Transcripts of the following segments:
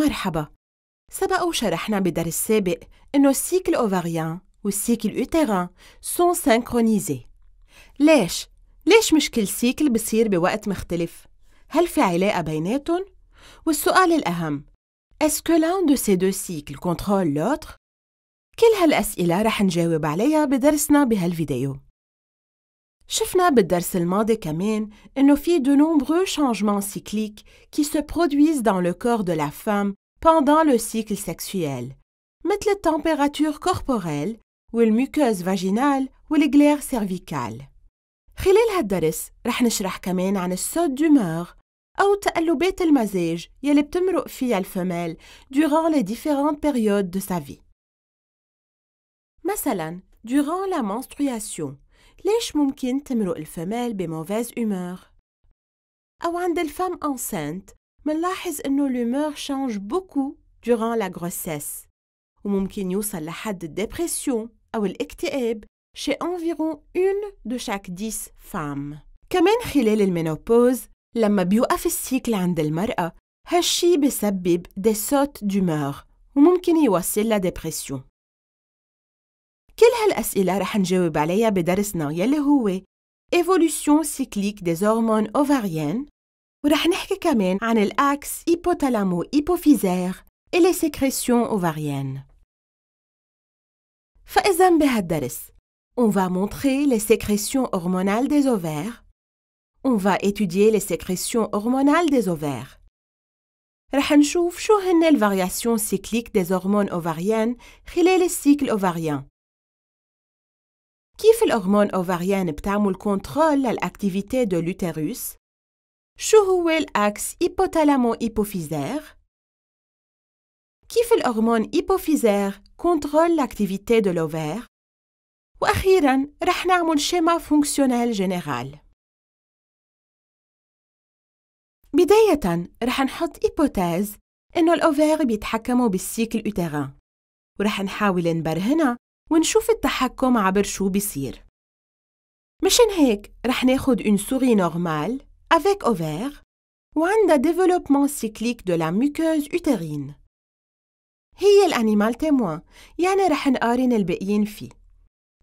مرحبا سبق وشرحنا بدرس سابق إنه السيكل أوفاريان والسيكل أوتيران سون سينكرونيزي ليش؟ ليش مش كل سيكل بصير بوقت مختلف؟ هل في علاقة بيناتهم؟ والسؤال الأهم Est-ce que l'un de ces deux cycles contrôle l'autre؟ كل هالأسئلة رح نجاوب عليها بدرسنا بهالفيديو Chiffre d'harcèlement des camins, nous fait de nombreux changements cycliques qui se produisent dans le corps de la femme pendant le cycle sexuel, comme la température corporelle, ou le muqueuse vaginale, ou les glaires cervicales. Relat d'ores, rappelons-nous que le sort d'humeur, ou de l'oubli qui mazige, durant les différentes périodes de sa vie. Masalan, durant la menstruation. ليش ممكن تمرق الفمال بموفاز أمور؟ أو عند الفم أنسانت منلاحظ إنه الأمور شانج بوكو دوران لا غروسيس وممكن يوصل لحد الدبريسيون أو الاكتئاب شي أنفيرون أون دو شاك ديس فام كمان خلال المينوبوز لما بيوقف السيكل عند المرأة هالشي بسبب دي سوت دومور وممكن يوصل لدبرسيون كل هالأسئلة رح نجاوب عليها بدرسنا يلي هو Evolution cyclique des hormones ovariennes ورح نحكي كمان عن الأكس hypothalamo hypophysaire et les sécrétions ovariennes. فإذا بهالدرس on va montrer les sécrétions hormonales des ovaires. On va étudier les sécrétions hormonales des ovaires. رح نشوف شو هن variations cycliques des hormones ovariennes خلال cycles ovarien كيف الهرمون أوفاريان بتعمل كونترول للأكتيفيتي دو لوتيروس شو هو الأكس هيبوتالامو هيبوفيزير كيف الهرمون هيبوفيزير كونترول لاكتيفيتي دو لوفير وأخيراً رح نعمل شيما فونكسيونيل جينيرال بداية رح نحط إيبوتاز إنه الأوفير بيتحكموا بالسيكل أوتيران ورح نحاول نبرهنها ونشوف التحكم عبر شو بصير مشان هيك رح ناخد une souris normale avec اوفير وعندها développement cyclique de la muqueuse utérine هي الأنيمال تيموان يعني رح نقارن الباقيين فيه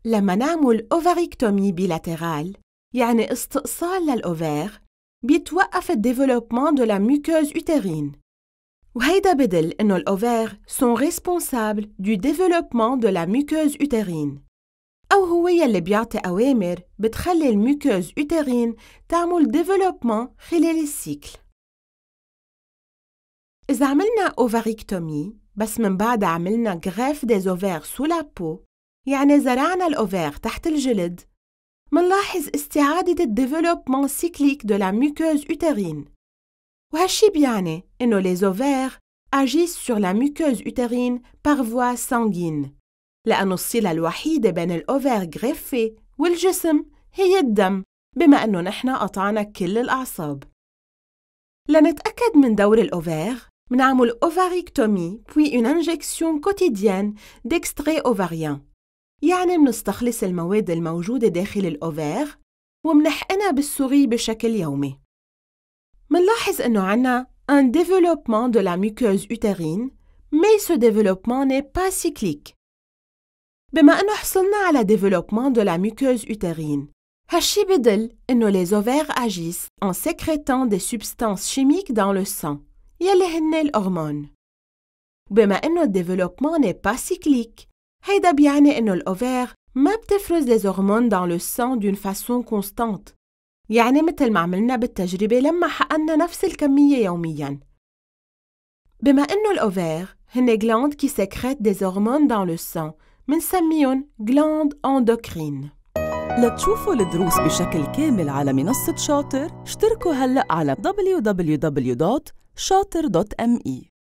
لما نعمل أوفاريكتومي بيلاترال يعني استئصال للأوفير بيتوقف الديفلوبمون دو لا ميكوز uterine وهيدا بدل إنه الأوفير سون ريسبونسابل دو ديفلوبمون دو لا ميوكوز أوترين أو هو يلي بيعطي أوامر بتخلي الميوكوز أوترين تعمل ديفلوبمون خلال السيكل إذا عملنا أوفاريكتومي بس من بعد عملنا غريف دي أوفير سو لابو يعني زرعنا الأوفير تحت الجلد منلاحظ استعادة الديفلوبمون سيكليك دو لا ميوكوز أوترين وهالشي بيعني إنه les ovaires agissent sur la muqueuse utérine par voie sanguine لأنه الصلة الوحيدة بين الأوفير غريفي والجسم هي الدم بما أنه نحن قطعنا كل الأعصاب لنتأكد من دور الأوفير منعمل أوفاريكتومي puis une injection quotidienne ديكستري أوفاريان يعني منستخلص المواد الموجودة داخل الأوفير ومنحقنها بالسوري بشكل يومي منلاحظ أنه عنا un développement de la muqueuse utérine mais ce développement n'est pas cyclique بما انه حصلنا على développement de la muqueuse utérine هالشي بدل les ovaires agissent en sécrétant des substances chimiques dans le sang يلي hormones. الهرمون وبما le développement n'est pas cyclique هيدا بيعني ovaires ne ما بتفرز les hormones dans le sang d'une façon constante يعني مثل ما عملنا بالتجربة لما حقنا نفس الكمية يومياً. بما إنه الأوفير هن جلاند كي سيكريت دي hormones دان لو سان منسميهم جلاند أندوكرين. لتشوفوا الدروس بشكل كامل على منصة شاطر اشتركوا هلأ على www.shater.me